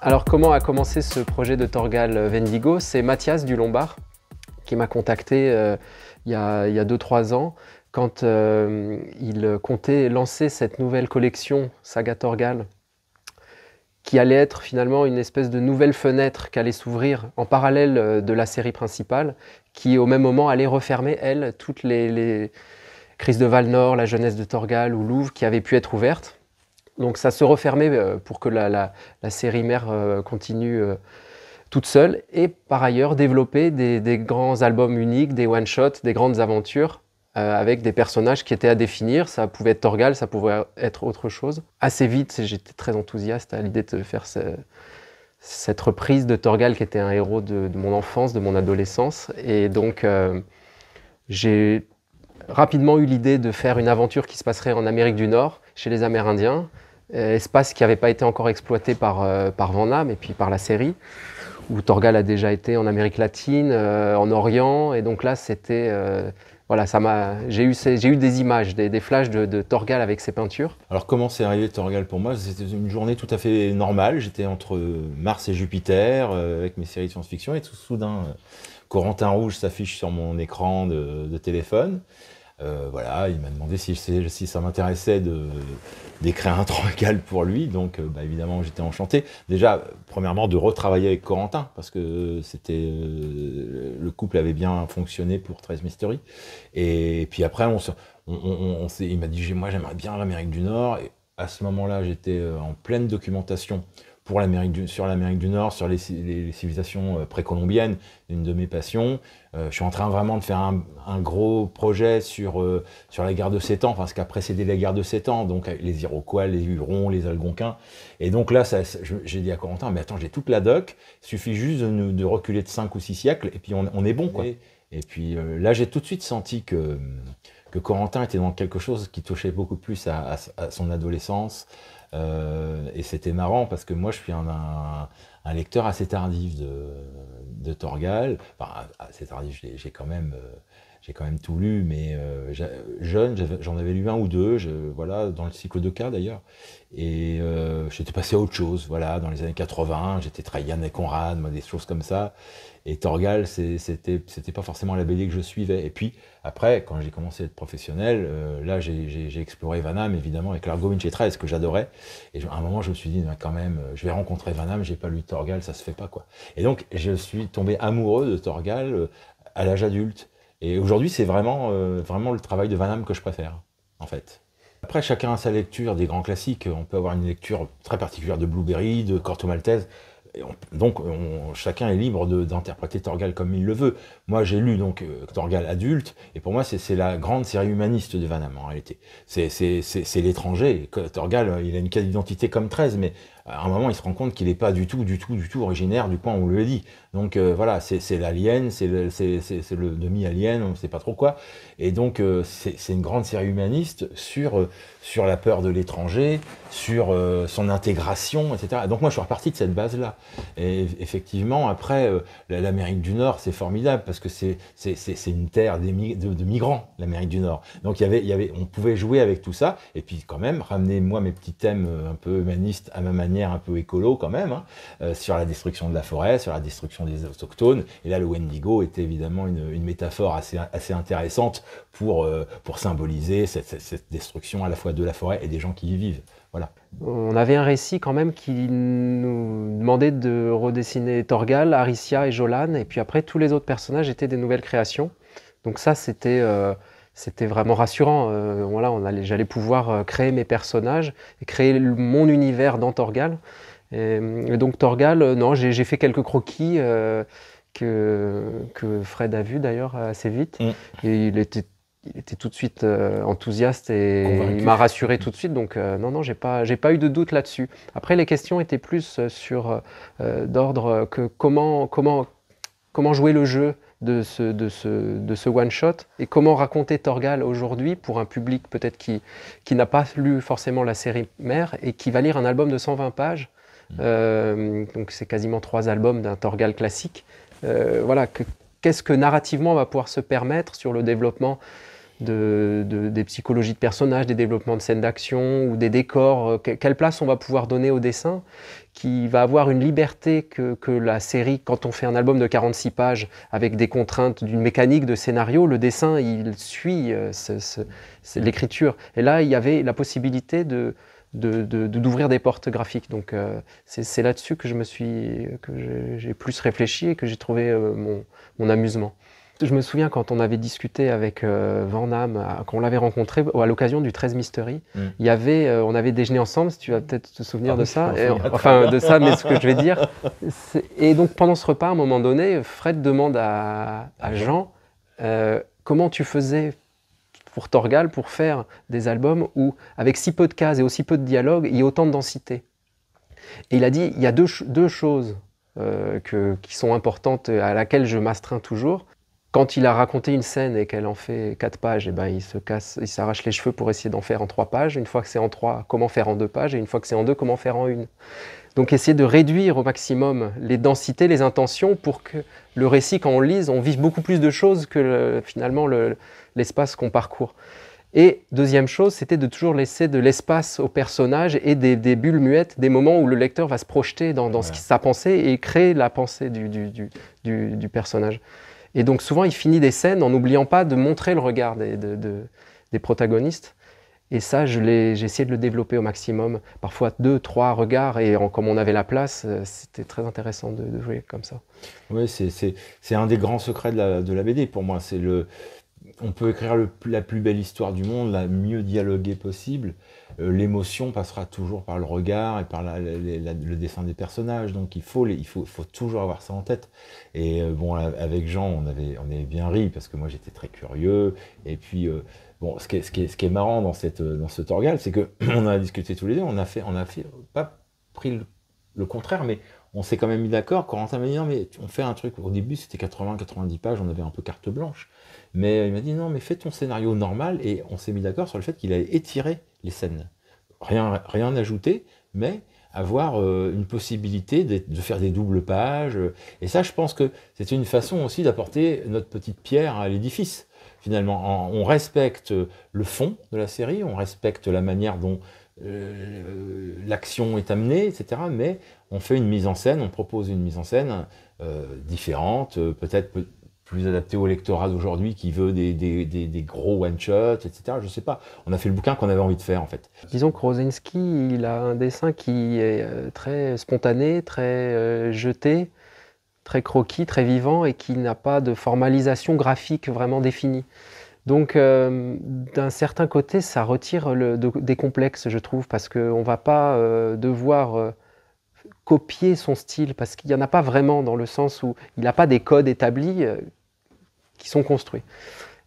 Alors comment a commencé ce projet de Torgal Vendigo C'est Mathias du Lombard qui m'a contacté euh, il y a 2-3 ans quand euh, il comptait lancer cette nouvelle collection Saga Torgal qui allait être finalement une espèce de nouvelle fenêtre qui allait s'ouvrir en parallèle euh, de la série principale, qui au même moment allait refermer, elle, toutes les, les crises de Val-Nord, la jeunesse de Torgal ou Louvre qui avaient pu être ouvertes donc ça se refermait euh, pour que la, série mère euh, continue euh, toute seule et par ailleurs développer des, grands albums uniques, des one-shots, des grandes aventures avec des personnages qui étaient à définir. Ça pouvait être Torgal, ça pouvait être autre chose. Assez vite, j'étais très enthousiaste à l'idée de faire cette reprise de Torgal qui était un héros de, mon enfance, de mon adolescence. Et donc, j'ai rapidement eu l'idée de faire une aventure qui se passerait en Amérique du Nord chez les Amérindiens, euh, espace qui n'avait pas été encore exploité par, euh, par Van Damme et puis par la série, où Torgal a déjà été en Amérique latine, euh, en Orient, et donc là c'était voilà, ça m'a, j'ai eu, des images, des, flashs de, Torgal avec ses peintures. Alors comment c'est arrivé Torgal pour moi C'était une journée tout à fait normale. J'étais entre Mars et Jupiter avec mes séries de science-fiction et tout soudain, Corentin Rouge s'affiche sur mon écran de téléphone. Euh, voilà, il m'a demandé si, ça m'intéressait de d'écrire un trocal pour lui, donc euh, bah, évidemment j'étais enchanté. Déjà, premièrement, de retravailler avec Corentin, parce que c'était euh, le couple avait bien fonctionné pour 13 Mystery. Et, puis après, on, il m'a dit, moi j'aimerais bien l'Amérique du Nord, et à ce moment-là, j'étais en pleine documentation sur l'Amérique du Nord, sur les, civilisations euh, précolombiennes, une de mes passions. Euh, je suis en train vraiment de faire un, gros projet sur, euh, sur la guerre de 7 ans, enfin ce qui a précédé la guerre de 7 ans, donc les Iroquois, les Hurons, les Algonquins. Et donc là, j'ai dit à Corentin, mais attends, j'ai toute la doc, suffit juste de, de, reculer de 5 ou 6 siècles, et puis on, est bon. Quoi. Et, puis là, j'ai tout de suite senti que, que Corentin était dans quelque chose qui touchait beaucoup plus à son adolescence, euh, et c'était marrant parce que moi, je suis un, un, lecteur assez tardif de, de Torgal. Enfin, assez tardif, j'ai quand même euh, j'ai quand même tout lu, mais euh, jeune, j'en avais lu un ou deux, je, voilà, dans le cycle de cas d'ailleurs. Et euh, j'étais passé à autre chose, voilà, dans les années 80, j'étais très Yann et Conrad, des choses comme ça. Et Torgal, c'était pas forcément la BD que je suivais. Et puis, après, quand j'ai commencé à être professionnel, euh, là, j'ai exploré Vanham, évidemment, avec l'Argo et 13, que j'adorais. Et à un moment, je me suis dit, quand même, je vais rencontrer Vanham, j'ai pas lu Torgal, ça se fait pas, quoi. Et donc, je suis tombé amoureux de Torgal à l'âge adulte. Et aujourd'hui, c'est vraiment, euh, vraiment le travail de Van Damme que je préfère, en fait. Après, chacun a sa lecture des grands classiques. On peut avoir une lecture très particulière de Blueberry, de Corto Maltese. Et donc, chacun est libre d'interpréter Torgal comme il le veut. Moi, j'ai lu donc euh, Torgal adulte, et pour moi, c'est la grande série humaniste de Van Damme, en réalité. C'est l'étranger. Torgal, il a une quête d'identité comme 13, mais euh, à un moment, il se rend compte qu'il n'est pas du tout, du tout, du tout originaire du point où on le dit. Donc euh, voilà, c'est l'alien, c'est le, demi-alien, on ne sait pas trop quoi. Et donc, euh, c'est une grande série humaniste sur, sur la peur de l'étranger, sur son intégration, etc. Donc moi, je suis reparti de cette base-là. Et effectivement, après, l'Amérique du Nord, c'est formidable parce que c'est une terre des de, migrants, l'Amérique du Nord. Donc y avait, y avait, on pouvait jouer avec tout ça, et puis quand même, ramener moi mes petits thèmes un peu humanistes à ma manière un peu écolo quand même, hein, euh, sur la destruction de la forêt, sur la destruction des autochtones. Et là, le Wendigo était évidemment une, métaphore assez, intéressante pour, euh, symboliser cette, destruction à la fois de la forêt et des gens qui y vivent. Voilà. On avait un récit quand même qui nous demandait de redessiner Torgal, Aricia et Jolan, et puis après tous les autres personnages étaient des nouvelles créations. Donc ça, c'était euh, c'était vraiment rassurant. Euh, voilà, on allait, j'allais pouvoir euh, créer mes personnages et créer mon univers dans Torgal. Et, donc Torgal, euh, non, j'ai, fait quelques croquis que, Fred a vu d'ailleurs assez vite. Mm. Et il était, tout de suite enthousiaste et il m'a rassuré tout de suite. Donc non, non, j'ai pas, j'ai pas eu de doute là-dessus. Après, les questions étaient plus sur d'ordre que comment, comment, comment jouer le jeu de ce, de de ce one-shot et comment raconter Torgal aujourd'hui pour un public peut-être qui, n'a pas lu forcément la série mère et qui va lire un album de 120 pages. Mm. Euh, donc c'est quasiment trois albums d'un Torgal classique. Euh, voilà, qu'est-ce que narrativement on va pouvoir se permettre sur le développement des psychologies de personnages, des développements de scènes d'action ou des décors, euh, quelle place on va pouvoir donner au dessin qui va avoir une liberté que, la série, quand on fait un album de 46 pages avec des contraintes d'une mécanique de scénario, le dessin, il suit euh, l'écriture. Et là, il y avait la possibilité de, d'ouvrir des portes graphiques. Donc euh, c'est là-dessus que que j'ai plus réfléchi et que j'ai trouvé mon amusement. Je me souviens quand on avait discuté avec euh, Van Damme, quand on l'avait rencontré à l'occasion du 13 Mystery, mm. il y avait, euh, on avait déjeuné ensemble, si tu vas peut-être te souvenir ah de ça, enfin de ça, mais ce que je vais dire. Et donc pendant ce repas, à un moment donné, Fred demande à, Jean euh, comment tu faisais pour Torgal pour faire des albums où, avec si peu de cases et aussi peu de dialogues, il y a autant de densité. Et il a dit, il y a deux, choses qui sont importantes à laquelle je m'astreins toujours. Quand il a raconté une scène et qu'elle en fait quatre pages, et eh ben, il se casse, il s'arrache les cheveux pour essayer d'en faire en trois pages. Une fois que c'est en trois, comment faire en deux pages Et une fois que c'est en deux, comment faire en une Donc essayer de réduire au maximum les densités, les intentions, pour que le récit, quand on lise, on vive beaucoup plus de choses que finalement l'espace qu'on parcourt. Et deuxième chose, c'était de toujours laisser de l'espace au personnage et des, bulles muettes, des moments où le lecteur va se projeter dans, sa pensée et créer la pensée du personnage. Et donc souvent, il finit des scènes en n'oubliant pas de montrer le regard des, de, des protagonistes. Et ça, j'ai essayé de le développer au maximum. Parfois deux, trois regards, et en, comme on avait la place, euh, c'était très intéressant de, jouer comme ça. Oui, c'est un des grands secrets de la, de la BD pour moi. C'est le, on peut écrire la plus belle histoire du monde, la mieux dialoguée possible. Euh, l'émotion passera toujours par le regard et par le dessin des personnages. Donc il faut, il faut, faut toujours avoir ça en tête. Et euh, bon, avec Jean, on avait, on est bien ri parce que moi j'étais très curieux. Et puis, euh, bon, ce qui, est, ce, qui est, ce qui est marrant dans, cette, dans ce Torgal, c'est que on a discuté tous les deux, on a fait, on a fait pas pris le, le contraire, mais on s'est quand même mis d'accord. Corentin m'a dit non, mais on fait un truc. Au début, c'était 80-90 pages, on avait un peu carte blanche. Mais il m'a dit non, mais fais ton scénario normal. Et on s'est mis d'accord sur le fait qu'il allait étirer les scènes. Rien, rien ajouter, mais avoir euh, une possibilité de, faire des doubles pages. Et ça, je pense que c'était une façon aussi d'apporter notre petite pierre à l'édifice. Finalement, on respecte le fond de la série, on respecte la manière dont euh, l'action est amenée, etc. Mais on fait une mise en scène, on propose une mise en scène euh, différente, euh, peut-être plus adaptée au lectorat d'aujourd'hui qui veut des, gros one-shots, etc. Je ne sais pas. On a fait le bouquin qu'on avait envie de faire, en fait. Disons que Rosinski, il a un dessin qui est très spontané, très jeté, très croquis, très vivant et qui n'a pas de formalisation graphique vraiment définie. Donc, euh, d'un certain côté, ça retire des complexes, je trouve, parce qu'on ne va pas euh, devoir euh, copier son style, parce qu'il n'y en a pas vraiment, dans le sens où il n'a pas des codes établis qui sont construits.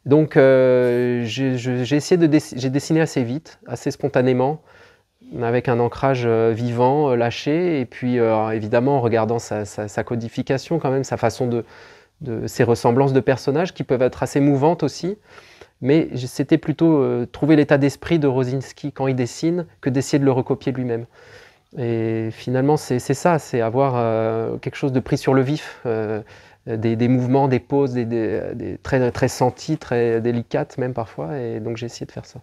Donc, j'ai essayé de j'ai dessiné assez vite, assez spontanément, avec un ancrage vivant, lâché, et puis évidemment en regardant sa, sa codification quand même, sa façon de, de ces ressemblances de personnages qui peuvent être assez mouvantes aussi. Mais c'était plutôt euh, trouver l'état d'esprit de Rosinski quand il dessine que d'essayer de le recopier lui-même. Et finalement, c'est ça, c'est avoir euh, quelque chose de pris sur le vif, euh, des, mouvements, des poses, des, très, très sentis, très délicates même parfois. Et donc j'ai essayé de faire ça.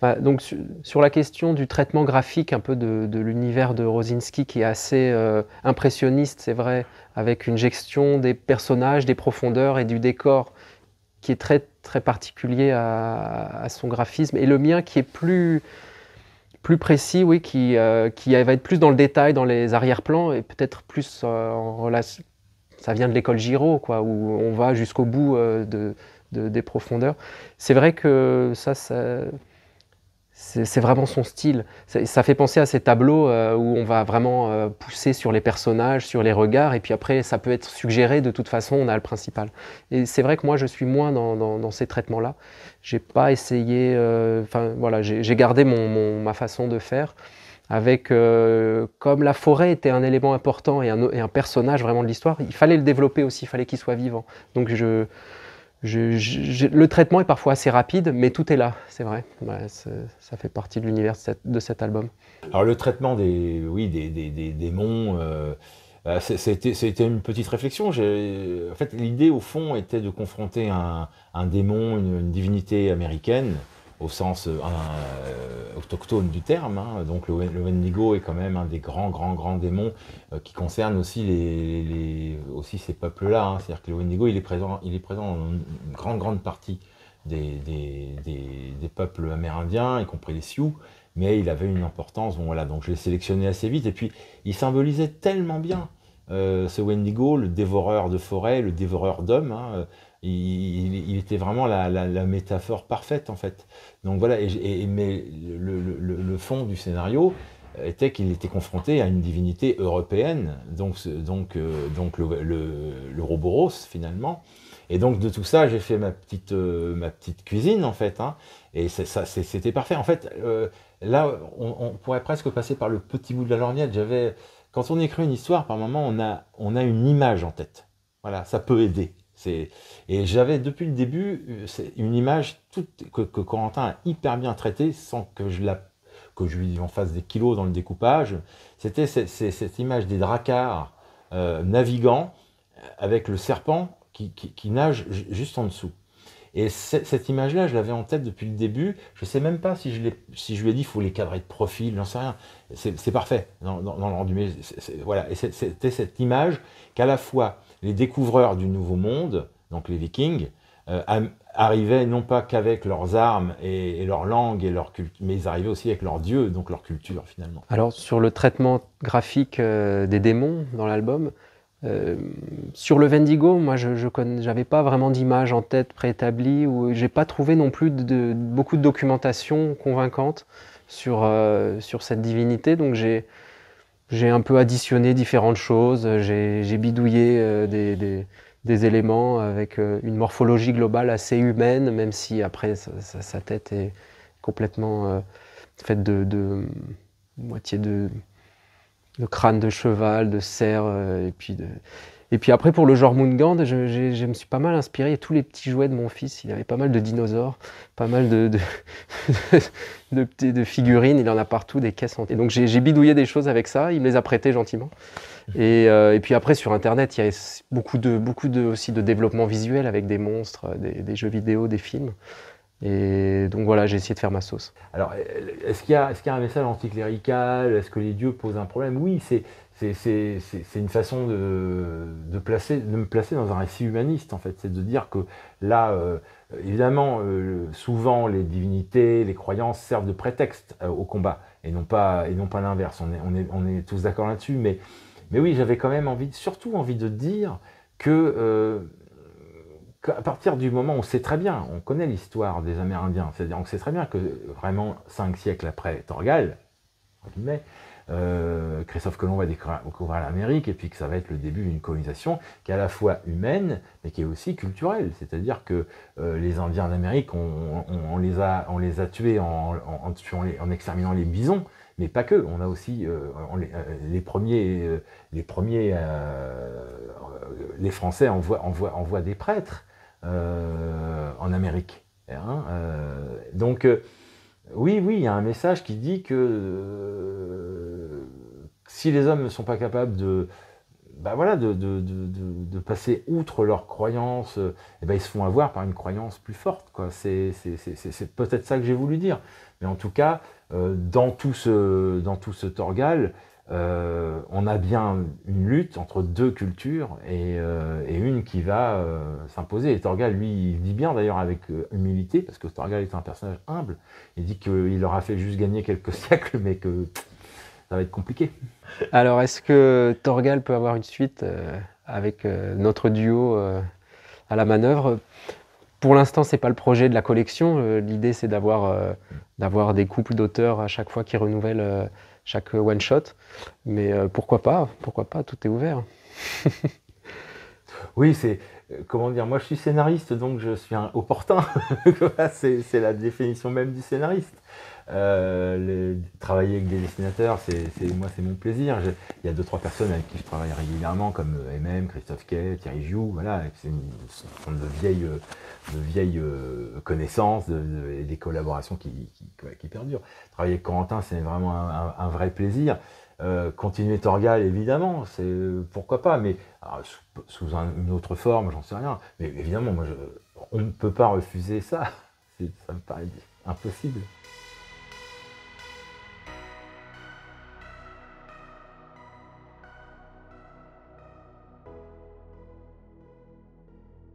Bah, donc sur la question du traitement graphique un peu de, l'univers de Rosinski qui est assez euh, impressionniste, c'est vrai, avec une gestion des personnages, des profondeurs et du décor qui est très très particulier à, son graphisme et le mien qui est plus plus précis, oui, qui, euh, qui va être plus dans le détail, dans les arrière-plans et peut-être plus euh, en relation. Ça vient de l'école Giraud, quoi, où on va jusqu'au bout de, des profondeurs. C'est vrai que ça, ça c'est vraiment son style. Ça fait penser à ces tableaux euh, où on va vraiment euh, pousser sur les personnages, sur les regards, et puis après, ça peut être suggéré, de toute façon, on a le principal. Et c'est vrai que moi, je suis moins dans, ces traitements-là. J'ai pas essayé, euh, enfin voilà, j'ai gardé ma façon de faire, avec, comme la forêt était un élément important et un, et un personnage vraiment de l'histoire, il fallait le développer aussi, il fallait qu'il soit vivant. Donc je le traitement est parfois assez rapide, mais tout est là, c'est vrai. ça fait partie de l'univers de cet album. Alors le traitement des, oui, des, démons, euh, euh, c'était une petite réflexion. En fait, l'idée au fond était de confronter un, démon, une divinité américaine, au sens euh, euh, autochtone du terme. Hein. Donc le, Wendigo est quand même un des grands, grands, grands démons euh, qui concerne aussi, les, aussi ces peuples-là. Hein. C'est-à-dire que le Wendigo, il est présent, il est présent dans une grande, grande partie des, peuples amérindiens, y compris les Sioux, mais il avait une importance. voilà, donc je l'ai sélectionné assez vite. Et puis, il symbolisait tellement bien ce Wendigo, le dévoreur de forêt, le dévoreur d'hommes. Hein, il, était vraiment la, métaphore parfaite en fait. Donc voilà, et, mais le, fond du scénario était qu'il était confronté à une divinité européenne, donc, donc, euh, donc le, le Roboros finalement. Et donc de tout ça, j'ai fait ma petite, euh, ma petite cuisine en fait, hein. et ça, c'était parfait. En fait, euh, là, on, on, pourrait presque passer par le petit bout de la lorgnette. J'avais, quand on écrit une histoire, par moment, on a, on a une image en tête. Voilà, ça peut aider. Et j'avais depuis le début une image que, Corentin a hyper bien traitée sans que je, que je lui en fasse des kilos dans le découpage. C'était cette, image des dracars naviguant euh, navigants euh, avec le serpent qui, nage juste en dessous. Et cette image-là, je l'avais en tête depuis le début. Je ne sais même pas si je, si je lui ai dit qu'il faut les cadrer de profil, j'en sais rien. C'est parfait dans, le rendu. Voilà, et c'était cette image qu'à la fois les découvreurs du Nouveau Monde, donc les Vikings, euh, arrivaient non pas qu'avec leurs armes et, leur langue et leur mais ils arrivaient aussi avec leurs dieux, donc leur culture finalement. Alors sur le traitement graphique euh, des démons dans l'album, euh, sur le Vendigo, moi je n'avais pas vraiment d'image en tête préétablie ou j'ai pas trouvé non plus beaucoup de documentation convaincante sur, sur cette divinité, donc j'ai j'ai un peu additionné différentes choses, euh, j'ai bidouillé euh, des, éléments avec euh, une morphologie globale assez humaine, même si après sa, tête est complètement faite de, moitié de, de crâne de cheval, de cerf, et puis de, et puis après, pour le genre Moongand, je, je, me suis pas mal inspiré. Tous les petits jouets de mon fils, il avait pas mal de dinosaures, pas mal de, de, figurines, il en a partout, des caisses entières. Donc j'ai bidouillé des choses avec ça, il me les a prêtées gentiment. Euh, et, puis après, sur Internet, il y a beaucoup, de, beaucoup de, aussi de développement visuel avec des monstres, des, jeux vidéo, des films. Et donc voilà, j'ai essayé de faire ma sauce. Alors, est-ce qu'il y, est y, a un message anticlérical Est-ce que les dieux posent un problème Oui, c'est c'est une façon de, me placer dans un récit humaniste, en fait. C'est de dire que là, euh, évidemment, euh, souvent, les divinités, les croyances servent de prétexte euh, au combat, et non pas, pas l'inverse. On est, tous d'accord là-dessus, mais, oui, j'avais quand même envie, surtout envie de dire que à partir du moment où on sait très bien, on connaît l'histoire des Amérindiens, c'est-à-dire qu'on sait très bien que vraiment cinq siècles après Torgal, euh, Christophe Colomb va découvrir l'Amérique et puis que ça va être le début d'une colonisation qui est à la fois humaine mais qui est aussi culturelle. C'est-à-dire que euh, les Indiens d'Amérique, on, on, les a, on les a tués en, exterminant les bisons mais pas que. On a aussi euh, les, premiers, les premiers, les Français envoient, des prêtres en Amérique. Hein, donc oui, oui, il y a un message qui dit que si les hommes ne sont pas capables de, bah voilà, de, passer outre leurs croyances, eh ben ils se font avoir par une croyance plus forte. C'est peut-être ça que j'ai voulu dire. Mais en tout cas, euh, dans, tout ce, dans tout ce torgal, euh, on a bien une lutte entre deux cultures et, euh, une qui va s'imposer. Et Torgal, lui, il dit bien d'ailleurs avec humilité, parce que Torgal est un personnage humble, il dit qu'il leur a fait juste gagner quelques siècles, mais que ça va être compliqué. Alors, est-ce que Torgal peut avoir une suite euh, avec euh, notre duo euh, à la manœuvre Pour l'instant, ce n'est pas le projet de la collection. L'idée, c'est d'avoir d'avoir des couples d'auteurs à chaque fois qui renouvellent chaque one-shot. Mais pourquoi pas Pourquoi pas Tout est ouvert. oui, c'est comment dire, moi je suis scénariste, donc je suis un opportun. c'est la définition même du scénariste. Euh, travailler avec des dessinateurs, c'est moi, c'est mon plaisir. il y a deux trois personnes avec qui je travaille régulièrement, comme MM, Christophe Quay, Thierry Jou. voilà, c'est une de vieilles, euh, de connaissances, et des collaborations qui, qui, perdurent. Travailler avec Corentin, c'est vraiment un, vrai plaisir. continuer Torgal, évidemment, c'est pourquoi pas, mais ah, sous, une autre forme, j'en sais rien. Mais évidemment, moi, on ne peut pas refuser ça. Ça me paraît impossible.